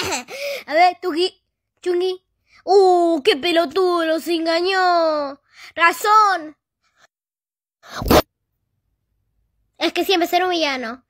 A ver, Tugi, Chungi. ¡Uh, qué pelotudo! ¡Los engañó! ¡Razón! Es que siempre ser un villano.